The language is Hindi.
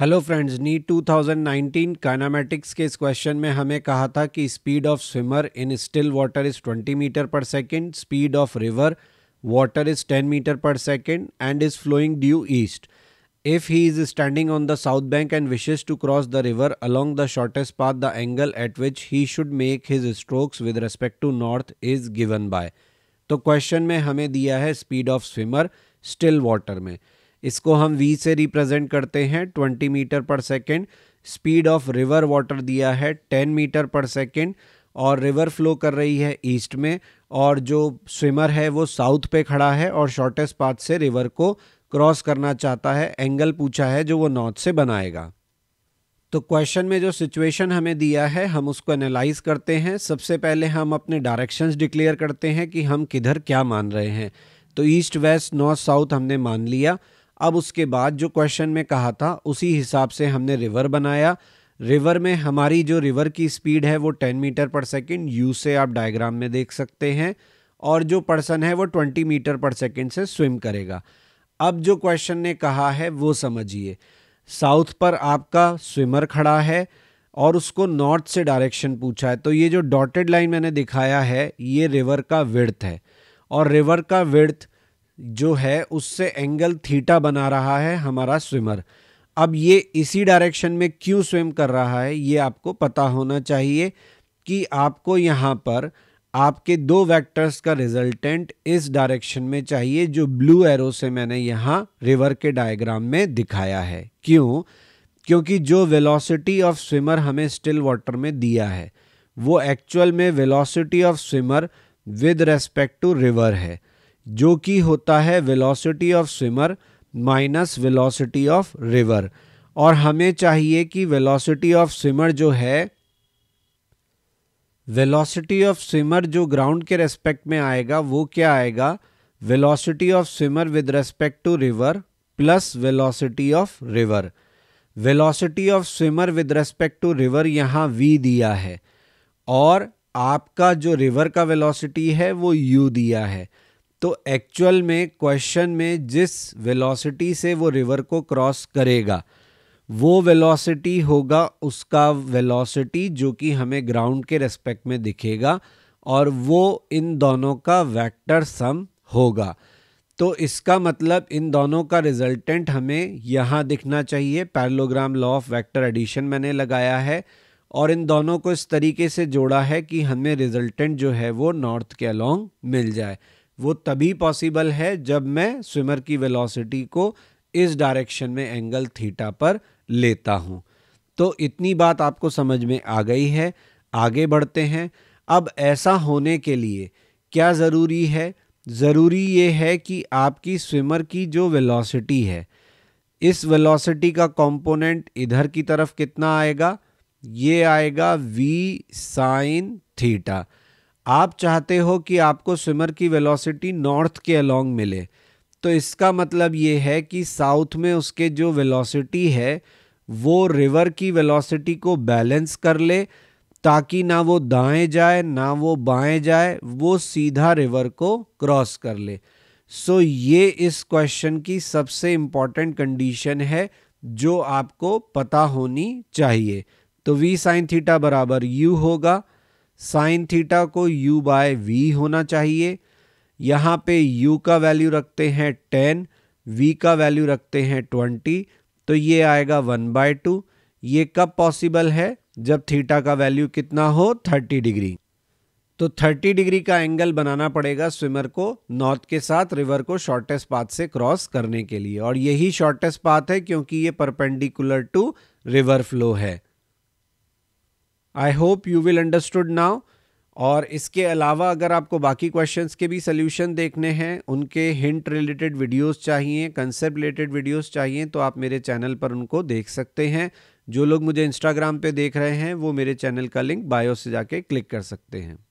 हेलो फ्रेंड्स नी 2019 काइनामेटिक्स के इस क्वेश्चन में हमें कहा था कि speed of swimmer in still water is 20 metre per second speed of river water is 10 metre per second and is flowing due east if he is standing on the south bank and wishes to cross the river along the shortest path the angle at which he should make his strokes with respect to north is given by तो क्वेश्चन में हमें दिया है speed of swimmer still water में इसको हम वी से रिप्रेजेंट करते हैं twenty metre per second speed of river water दिया है टेन मीटर पर सेकेंड और रिवर फ्लो कर रही है ईस्ट में और जो स्विमर है वो साउथ पे खड़ा है और शॉर्टेस्ट पाथ से रिवर को क्रॉस करना चाहता है एंगल पूछा है जो वो नॉर्थ से बनाएगा तो क्वेश्चन में जो सिचुएशन हमें दिया है हम उसको एनालाइज करते हैं सबसे पहले हम अपने डायरेक्शंस डिक्लेयर करते हैं कि हम किधर क्या मान रहे हैं तो ईस्ट वेस्ट नॉर्थ साउथ हमने मान लिया अब उसके बाद जो क्वेश्चन में कहा था उसी हिसाब से हमने रिवर बनाया रिवर में हमारी जो रिवर की स्पीड है वो 10 मीटर पर सेकेंड यू से आप डायग्राम में देख सकते हैं और जो पर्सन है वो 20 मीटर पर सेकेंड से स्विम करेगा अब जो क्वेश्चन ने कहा है वो समझिए साउथ पर आपका स्विमर खड़ा है और उसको नॉर्थ से डायरेक्शन पूछा है तो ये जो डॉटेड लाइन मैंने दिखाया है ये रिवर का विर्थ है और रिवर का विर्थ जो है उससे एंगल थीटा बना रहा है हमारा स्विमर अब ये इसी डायरेक्शन में क्यों स्विम कर रहा है ये आपको पता होना चाहिए कि आपको यहाँ पर आपके दो वेक्टर्स का रिजल्टेंट इस डायरेक्शन में चाहिए जो ब्लू एरो से मैंने यहाँ रिवर के डायग्राम में दिखाया है क्यों क्योंकि जो वेलोसिटी ऑफ स्विमर हमें स्टिल वाटर में दिया है वो एक्चुअल में velocity of swimmer with respect to river है जो कि होता है velocity of swimmer minus velocity of river और हमें चाहिए कि वेलोसिटी ऑफ स्विमर जो है वेलोसिटी ऑफ स्विमर जो ग्राउंड के रेस्पेक्ट में आएगा वो क्या आएगा velocity of swimmer with respect to river plus velocity of river velocity of swimmer with respect to river यहाँ v दिया है और आपका जो रिवर का वेलोसिटी है वो u दिया है तो एक्चुअल में क्वेश्चन में जिस वेलोसिटी से वो रिवर को क्रॉस करेगा वो वेलोसिटी होगा उसका वेलोसिटी जो कि हमें ग्राउंड के रेस्पेक्ट में दिखेगा और वो इन दोनों का वेक्टर सम होगा तो इसका मतलब इन दोनों का रिजल्टेंट हमें यहाँ दिखना चाहिए parallelogram law of vector addition मैंने लगाया है और इन दोनों को इस तरीके से जोड़ा है कि हमें रिजल्टेंट जो है वो नॉर्थ के अलोंग मिल जाए वो तभी पॉसिबल है जब मैं स्विमर की वेलोसिटी को इस डायरेक्शन में एंगल थीटा पर लेता हूँ तो इतनी बात आपको समझ में आ गई है आगे बढ़ते हैं अब ऐसा होने के लिए क्या ज़रूरी है ज़रूरी ये है कि आपकी स्विमर की जो वेलोसिटी है इस वेलोसिटी का कंपोनेंट इधर की तरफ कितना आएगा ये आएगा वी साइन थीटा आप चाहते हो कि आपको स्विमर की वेलोसिटी नॉर्थ के अलोंग मिले तो इसका मतलब ये है कि साउथ में उसके जो वेलोसिटी है वो रिवर की वेलोसिटी को बैलेंस कर ले ताकि ना वो दाएं जाए ना वो बाएं जाए वो सीधा रिवर को क्रॉस कर ले सो so, ये इस क्वेश्चन की सबसे इम्पॉर्टेंट कंडीशन है जो आपको पता होनी चाहिए तो वी साइन थीटा बराबर यू होगा साइन थीटा को u बाय वी होना चाहिए यहाँ पे u का वैल्यू रखते हैं टेन v का वैल्यू रखते हैं ट्वेंटी तो ये आएगा वन बाय टू ये कब पॉसिबल है जब थीटा का वैल्यू कितना हो थर्टी डिग्री तो थर्टी डिग्री का एंगल बनाना पड़ेगा स्विमर को नॉर्थ के साथ रिवर को शॉर्टेस्ट पाथ से क्रॉस करने के लिए और यही शॉर्टेस्ट पाथ है क्योंकि ये परपेंडिकुलर टू रिवर फ्लो है I hope you will understood now और इसके अलावा अगर आपको बाकी क्वेश्चंस के भी सोल्यूशन देखने हैं उनके हिंट रिलेटेड वीडियोस चाहिए कंसेप्ट रिलेटेड वीडियोस चाहिए तो आप मेरे चैनल पर उनको देख सकते हैं जो लोग मुझे इंस्टाग्राम पे देख रहे हैं वो मेरे चैनल का लिंक बायो से जाके क्लिक कर सकते हैं